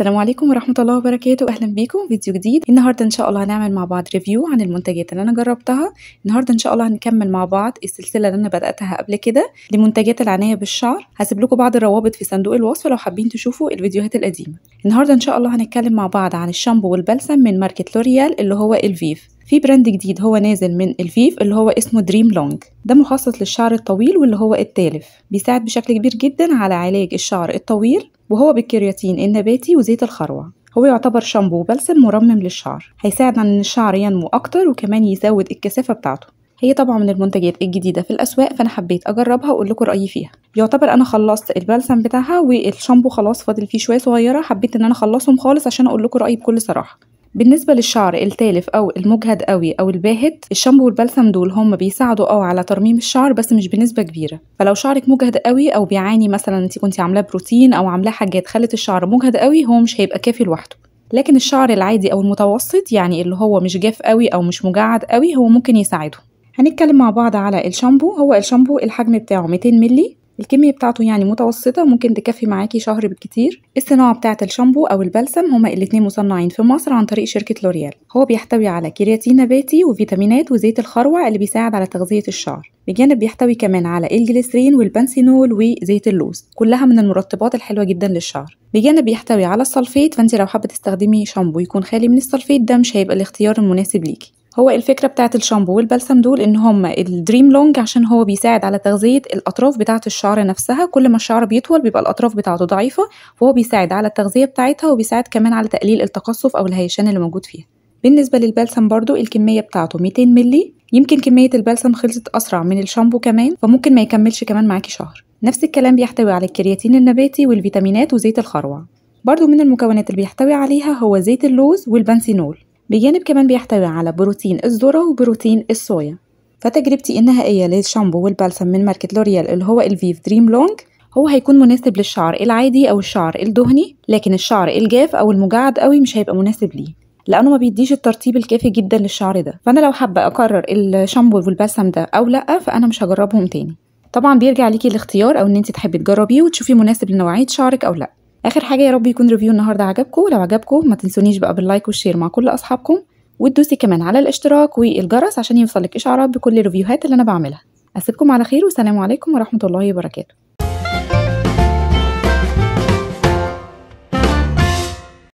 السلام عليكم ورحمة الله وبركاته أهلا بيكم فيديو جديد النهاردة إن شاء الله هنعمل مع بعض ريفيو عن المنتجات اللي أنا جربتها النهاردة إن شاء الله هنكمل مع بعض السلسلة اللي أنا بدأتها قبل كده لمنتجات العناية بالشعر هسيب لكم بعض الروابط في صندوق الوصف لو حابين تشوفوا الفيديوهات القديمة النهاردة إن شاء الله هنتكلم مع بعض عن الشامبو والبلسم من ماركة لوريال اللي هو الفيف في براند جديد هو نازل من الفيف اللي هو اسمه دريم لونج ده مخصص للشعر الطويل واللي هو التالف بيساعد بشكل كبير جدا على علاج الشعر الطويل وهو بالكرياتين النباتي وزيت الخروع هو يعتبر شامبو بلسم مرمم للشعر هيساعد ان الشعر ينمو اكتر وكمان يزود الكثافه بتاعته هي طبعا من المنتجات الجديده في الاسواق فانا حبيت اجربها واقول لكم رايي فيها يعتبر انا خلصت البلسم بتاعها والشامبو خلاص فاضل فيه شويه صغيره حبيت ان انا اخلصهم خالص عشان اقول لكم رايي بكل صراحه بالنسبة للشعر التالف أو المجهد قوي أو الباهت الشامبو والبلسم دول هم بيساعدوا اه على ترميم الشعر بس مش بنسبة كبيرة فلو شعرك مجهد قوي أو بيعاني مثلا انت كنت عاملاه بروتين أو عاملاه حاجات خلت الشعر مجهد قوي هو مش هيبقى كافي لوحده لكن الشعر العادي أو المتوسط يعني اللي هو مش جاف قوي أو مش مجعد قوي هو ممكن يساعده هنتكلم مع بعض على الشامبو هو الشامبو الحجم بتاعه 200 مللي الكمية بتاعته يعني متوسطة ممكن تكفي معاكي شهر بالكتير الصناعة بتاعة الشامبو أو البلسم هما الاتنين مصنعين في مصر عن طريق شركة لوريال هو بيحتوي على كرياتين نباتي وفيتامينات وزيت الخروع اللي بيساعد على تغذية الشعر بجانب بيحتوي كمان على الجليسرين والبنسينول وزيت اللوز كلها من المرطبات الحلوة جدا للشعر بجانب بيحتوي على الصلفيت فانت لو حابة تستخدمي شامبو يكون خالي من الصلفيت ده مش هيبقى الاختيار المناسب ليكي هو الفكرة بتاعة الشامبو والبلسم دول إن هما الدريم لونج عشان هو بيساعد على تغذية الأطراف بتاعة الشعر نفسها كل ما الشعر بيطول بيبقى الأطراف بتاعته ضعيفة فهو بيساعد على التغذية بتاعتها وبيساعد كمان على تقليل التقصف أو الهيشان اللي موجود فيها بالنسبة للبلسم برضو الكمية بتاعته 200 مللي يمكن كمية البلسم خلصت أسرع من الشامبو كمان فممكن ما يكملش كمان معاكي شهر نفس الكلام بيحتوي على الكرياتين النباتي والفيتامينات وزيت الخروع برضو من المكونات اللي بيحتوي عليها هو زيت اللوز والبنسينول بجانب كمان بيحتوي على بروتين الذرة وبروتين الصويا فتجربتي النهائية للشامبو والبلسم من ماركة لوريال اللي هو الفيف دريم لونج هو هيكون مناسب للشعر العادي أو الشعر الدهني لكن الشعر الجاف أو المجعد قوي مش هيبقى مناسب ليه لانه ما بيديش الترطيب الكافي جدا للشعر ده فانا لو حابه اقرر الشامبو والبلسم ده او لا فانا مش هجربهم تاني طبعا بيرجع ليكي الاختيار او ان انت تحبي تجربيه وتشوفي مناسب لنوعيه شعرك او لا اخر حاجه يا رب يكون ريفيو النهارده عجبكم لو عجبكم ما تنسونيش بقى باللايك والشير مع كل اصحابكم وتدوسي كمان على الاشتراك والجرس عشان يوصلك اشعارات بكل الريفيوهات اللي انا بعملها اسيبكم على خير والسلام عليكم ورحمه الله وبركاته